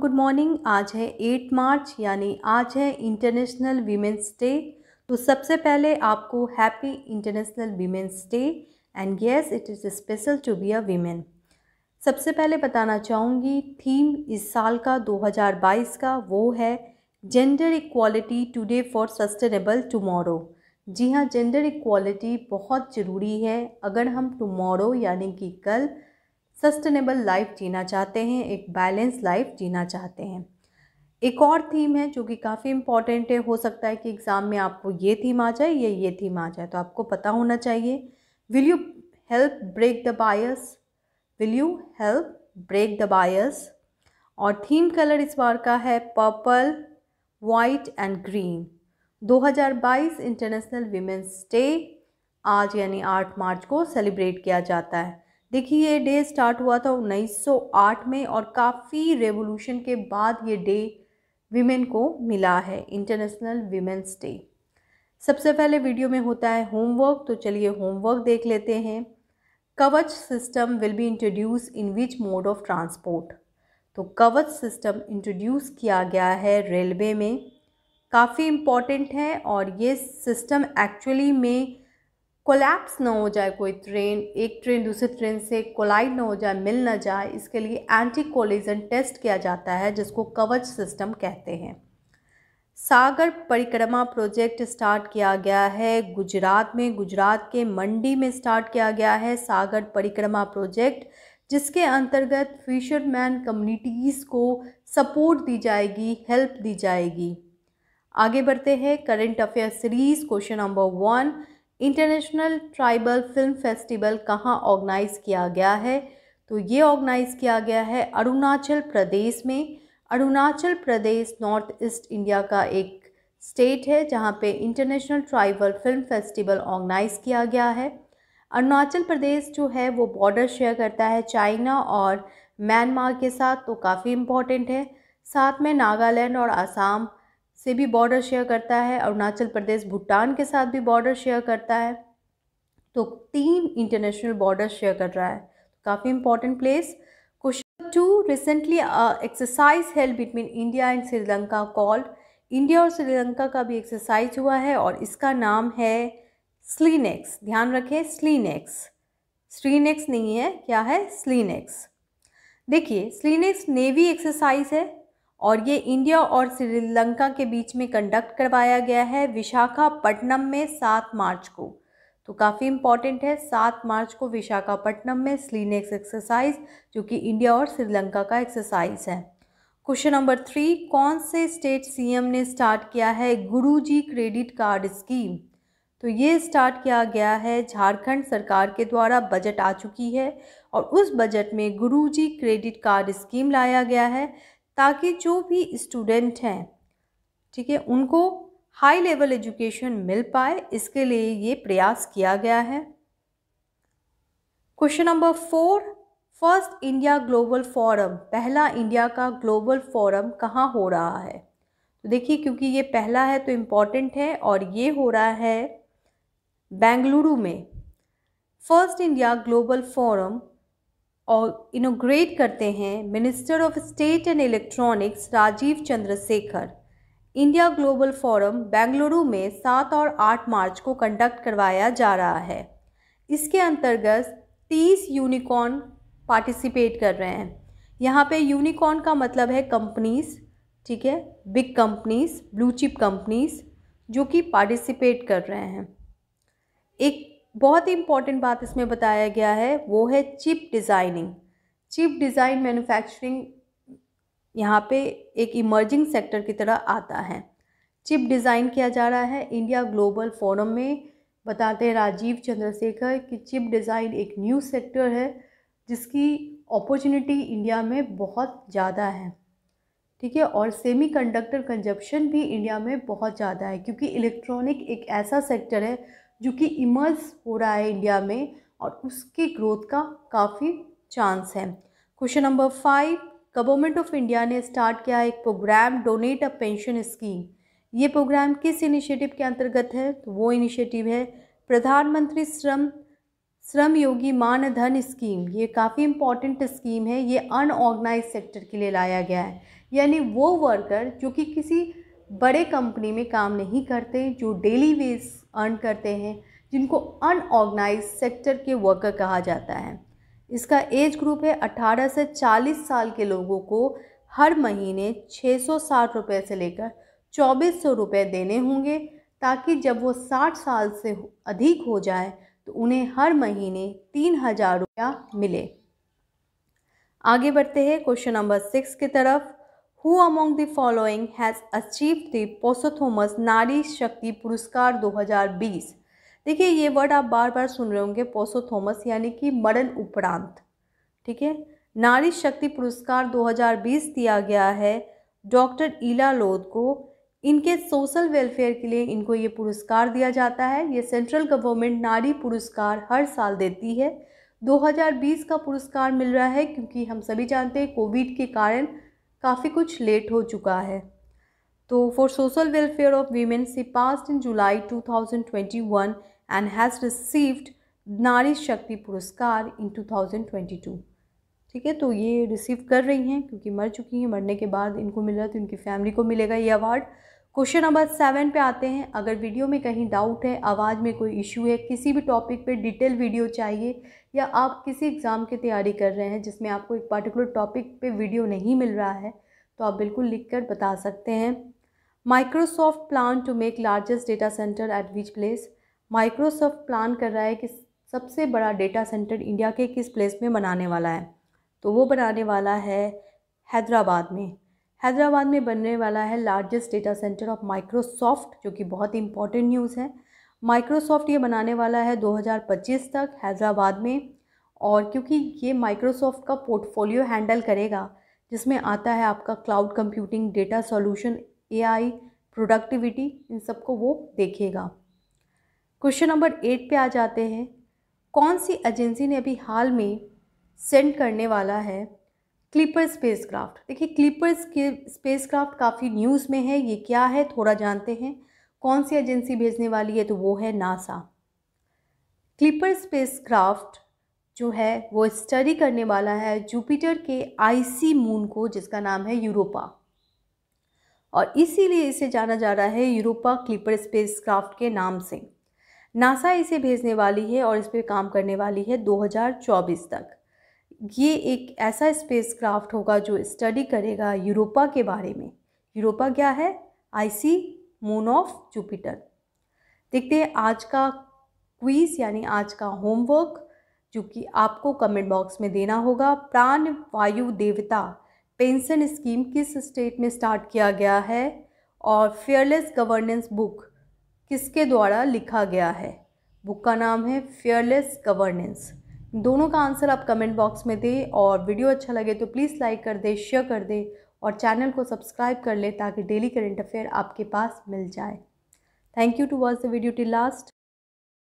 Good morning आज है 8 मार्च यानी आज है इंटरनेशनल वीमेंस डे तो सबसे पहले आपको happy international women's day and yes it is special to be a women सबसे पहले बताना चाहूँगी थीम इस साल का 2022 का वो है gender equality today for sustainable tomorrow जी हाँ जेंडर इक्वालिटी बहुत ज़रूरी है अगर हम टुमारो यानी कि कल सस्टेनेबल लाइफ जीना चाहते हैं एक बैलेंस लाइफ जीना चाहते हैं एक और थीम है जो कि काफ़ी इम्पॉर्टेंट है हो सकता है कि एग्ज़ाम में आपको ये थीम आ जाए या ये थीम आ जाए तो आपको पता होना चाहिए will you help break the bias will you help break the bias और थीम कलर इस बार का है purple white and green 2022 international women's day आज यानी 8 मार्च को सेलिब्रेट किया जाता है देखिए ये डे स्टार्ट हुआ था 1908 में और काफ़ी रेवोल्यूशन के बाद ये डे वीमेन को मिला है इंटरनेशनल वीमेंस डे सबसे पहले वीडियो में होता है होमवर्क तो चलिए होमवर्क देख लेते हैं Kavach system will be introduce in which mode of transport तो कवच सिस्टम इंट्रोड्यूस किया गया है रेलवे में काफ़ी इम्पॉर्टेंट है और ये सिस्टम एक्चुअली में कोलैप्स ना हो जाए कोई ट्रेन एक ट्रेन दूसरे ट्रेन से कोलाइड ना हो जाए मिल ना जाए इसके लिए एंटी कोलिजन टेस्ट किया जाता है जिसको कवच सिस्टम कहते हैं सागर परिक्रमा प्रोजेक्ट स्टार्ट किया गया है गुजरात में गुजरात के मंडी में स्टार्ट किया गया है सागर परिक्रमा प्रोजेक्ट जिसके अंतर्गत फिशरमैन कम्युनिटीज़ को सपोर्ट दी जाएगी हेल्प दी जाएगी आगे बढ़ते हैं current affair series question number one international tribal film festival कहाँ ऑर्गेनाइज़ किया गया है तो ये ऑर्गेनाइज़ किया गया है अरुणाचल प्रदेश में Arunachal Pradesh north east India का एक स्टेट है जहाँ पे international tribal film festival organise किया गया है अरुणाचल प्रदेश जो है वो बॉर्डर शेयर करता है चाइना और म्यांमार के साथ तो काफ़ी इम्पोर्टेंट है साथ में नागालैंड और आसाम से भी बॉर्डर शेयर करता है अरुणाचल प्रदेश भूटान के साथ भी बॉर्डर शेयर करता है तो तीन इंटरनेशनल बॉर्डर शेयर कर रहा है काफ़ी important place question two recently exercise held between India and Sri Lanka called India और श्रीलंका का भी एक्सरसाइज हुआ है और इसका नाम है स्लीनेक्स ध्यान रखें स्लीनेक्स स्लीनेक्स नहीं है क्या है स्लीनेक्स देखिए स्लीनेक्स नेवी एक्सरसाइज है और ये इंडिया और श्रीलंका के बीच में कंडक्ट करवाया गया है विशाखापट्टनम में सात मार्च को तो काफ़ी इम्पॉर्टेंट है सात मार्च को विशाखापट्टनम में स्लीनेक्स एक्सरसाइज जो कि इंडिया और श्रीलंका का एक्सरसाइज है क्वेश्चन नंबर थ्री कौन से स्टेट सीएम ने स्टार्ट किया है गुरुजी क्रेडिट कार्ड स्कीम तो ये स्टार्ट किया गया है झारखंड सरकार के द्वारा बजट आ चुकी है और उस बजट में गुरुजी क्रेडिट कार्ड स्कीम लाया गया है ताकि जो भी स्टूडेंट हैं ठीक है उनको हाई लेवल एजुकेशन मिल पाए इसके लिए ये प्रयास किया गया है question number four first India global forum पहला इंडिया का ग्लोबल फोरम कहाँ हो रहा है तो देखिए क्योंकि ये पहला है तो इम्पॉर्टेंट है और ये हो रहा है बेंगलुरु में फर्स्ट इंडिया ग्लोबल फोरम और इनोग्रेट करते हैं minister of state and electronics Rajeev Chandrasekhar India global forum Bengaluru में सात और आठ मार्च को कंडक्ट करवाया जा रहा है इसके अंतर्गत तीस यूनिकॉर्न पार्टिसिपेट कर रहे हैं यहाँ पे यूनिकॉर्न का मतलब है कंपनीज ठीक है big companies blue chip companies जो कि पार्टिसिपेट कर रहे हैं एक बहुत ही इम्पॉर्टेंट बात इसमें बताया गया है वो है chip designing chip design manufacturing यहाँ पे एक इमर्जिंग सेक्टर की तरह आता है चिप डिज़ाइन किया जा रहा है इंडिया ग्लोबल फोरम में बताते हैं राजीव चंद्रशेखर कि चिप डिज़ाइन एक न्यू सेक्टर है जिसकी अपॉर्चुनिटी इंडिया में बहुत ज़्यादा है ठीक है और सेमी कंजप्शन भी इंडिया में बहुत ज़्यादा है क्योंकि इलेक्ट्रॉनिक एक ऐसा सेक्टर है जो कि इमर्ज हो रहा है इंडिया में और उसके ग्रोथ का काफ़ी चांस है question number five government of India ने स्टार्ट किया एक programme donate a pension scheme ये प्रोग्राम किस इनिशिएटिव के अंतर्गत है तो वो इनिशिएटिव है प्रधानमंत्री श्रम श्रम योगी मानधन स्कीम ये काफ़ी इम्पॉर्टेंट स्कीम है ये अनऑर्गेनाइज सेक्टर के लिए लाया गया है यानी वो वर्कर जो कि किसी बड़े कंपनी में काम नहीं करते जो डेली वेज अर्न करते हैं जिनको अनऑर्गनाइज सेक्टर के वर्कर कहा जाता है इसका एज ग्रुप है 18 से 40 साल के लोगों को हर महीने 660 रुपए से लेकर चौबीस सौ रुपये देने होंगे ताकि जब वो 60 साल से अधिक हो जाए तो उन्हें हर महीने तीन हज़ार रुपया मिले आगे बढ़ते हैं क्वेश्चन नंबर सिक्स की तरफ who among the following has achieve the पोसोथोमस नारी शक्ति पुरस्कार 2020? देखिए ये वर्ड आप बार बार सुन रहे होंगे पोसोथोमस यानी कि मरण उपरांत ठीक है नारी शक्ति पुरस्कार 2020 दिया गया है डॉक्टर ईला लोध को इनके सोशल वेलफेयर के लिए इनको ये पुरस्कार दिया जाता है ये सेंट्रल गवर्नमेंट नारी पुरस्कार हर साल देती है 2020 का पुरस्कार मिल रहा है क्योंकि हम सभी जानते हैं कोविड के कारण काफ़ी कुछ लेट हो चुका है तो for social welfare of women see pass in July 2021 and has received Nari Shakti पुरस्कार इन 2022 ठीक है तो ये रिसीव कर रही हैं क्योंकि मर चुकी हैं मरने के बाद इनको मिल रहा है तो इनकी फैमिली को मिलेगा ये अवार्ड क्वेश्चन नंबर सेवन पे आते हैं अगर वीडियो में कहीं डाउट है आवाज़ में कोई इशू है किसी भी टॉपिक पे डिटेल वीडियो चाहिए या आप किसी एग्ज़ाम की तैयारी कर रहे हैं जिसमें आपको एक पर्टिकुलर टॉपिक पे वीडियो नहीं मिल रहा है तो आप बिल्कुल लिख कर बता सकते हैं Microsoft plan to make largest data centre at which place Microsoft plan कर रहा है कि सबसे बड़ा डेटा सेंटर इंडिया के किस प्लेस में बनाने वाला है तो वो बनाने वाला है हैदराबाद में हैदराबाद में बनने वाला है largest data centre of Microsoft जो कि बहुत ही इंपॉर्टेंट न्यूज़ है माइक्रोसॉफ्ट ये बनाने वाला है 2025 तक हैदराबाद में और क्योंकि ये माइक्रोसॉफ्ट का पोर्टफोलियो हैंडल करेगा जिसमें आता है आपका cloud computing data solution AI productivity इन सबको वो देखेगा क्वेश्चन नंबर एट पे आ जाते हैं कौन सी एजेंसी ने अभी हाल में सेंड करने वाला है क्लिपर स्पेसक्राफ्ट देखिए क्लिपर स्पेसक्राफ्ट काफ़ी न्यूज़ में है ये क्या है थोड़ा जानते हैं कौन सी एजेंसी भेजने वाली है तो वो है नासा क्लिपर क्राफ्ट जो है वो स्टडी करने वाला है जुपिटर के आईसी मून को जिसका नाम है यूरोपा और इसीलिए इसे जाना जा रहा है यूरोपा क्लिपर क्राफ्ट के नाम से नासा इसे भेजने वाली है और इस पर काम करने वाली है 2024 तक ये एक ऐसा स्पेस क्राफ्ट होगा जो स्टडी करेगा यूरोपा के बारे में यूरोपा क्या है आईसी मून ऑफ जुपिटर देखते हैं आज का क्वीज यानी आज का होमवर्क जो कि आपको कमेंट बॉक्स में देना होगा प्राण वायु देवता पेंशन स्कीम किस स्टेट में स्टार्ट किया गया है और फेयरलेस गवर्नेंस बुक किसके द्वारा लिखा गया है बुक का नाम है फेयरलेस गवर्नेंस दोनों का आंसर आप कमेंट बॉक्स में दें और वीडियो अच्छा लगे तो प्लीज़ लाइक कर दें शेयर कर दें और चैनल को सब्सक्राइब कर ले ताकि डेली करंट अफेयर आपके पास मिल जाए thank you to watch the video till last